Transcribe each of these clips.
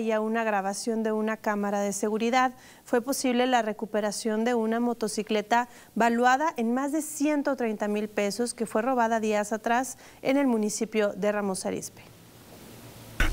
y a una grabación de una cámara de seguridad, fue posible la recuperación de una motocicleta valuada en más de 130 mil pesos que fue robada días atrás en el municipio de Ramos Arizpe.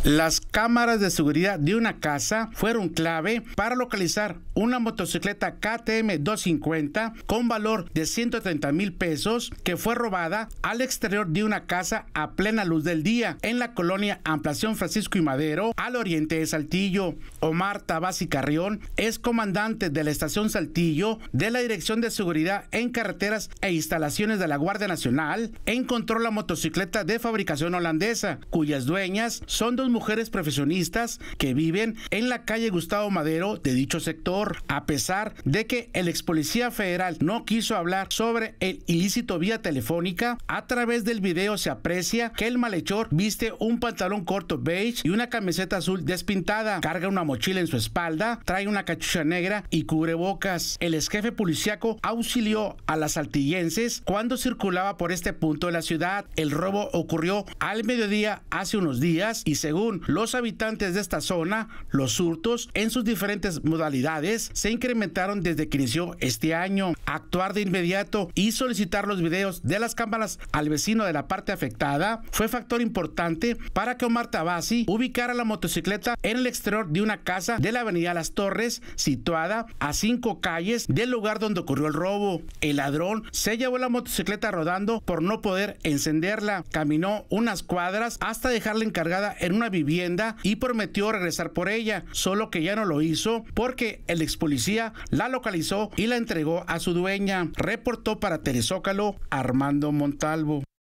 Las cámaras de seguridad de una casa fueron clave para localizar una motocicleta KTM 250 con valor de 130 mil pesos que fue robada al exterior de una casa a plena luz del día en la colonia Ampliación Francisco y Madero al oriente de Saltillo. Omar Tabasi Carrión es comandante de la estación Saltillo de la Dirección de Seguridad en Carreteras e Instalaciones de la Guardia Nacional. Encontró la motocicleta de fabricación holandesa cuyas dueñas son dos mujeres profesionistas que viven en la calle Gustavo Madero de dicho sector, a pesar de que el ex policía federal no quiso hablar sobre el ilícito vía telefónica. A través del video se aprecia que el malhechor viste un pantalón corto beige y una camiseta azul despintada, carga una mochila en su espalda, trae una cachucha negra y cubre bocas El ex jefe policíaco auxilió a las altillenses cuando circulaba por este punto de la ciudad. El robo ocurrió al mediodía hace unos días y según según los habitantes de esta zona, los hurtos en sus diferentes modalidades se incrementaron desde que inició este año. Actuar de inmediato y solicitar los videos de las cámaras al vecino de la parte afectada fue factor importante para que Omar Tabasi ubicara la motocicleta en el exterior de una casa de la avenida Las Torres, situada a cinco calles del lugar donde ocurrió el robo. El ladrón se llevó la motocicleta rodando por no poder encenderla. Caminó unas cuadras hasta dejarla encargada en una vivienda y prometió regresar por ella, solo que ya no lo hizo porque el ex policía la localizó y la entregó a su dueña. Reportó para Teresócalo Armando Montalvo.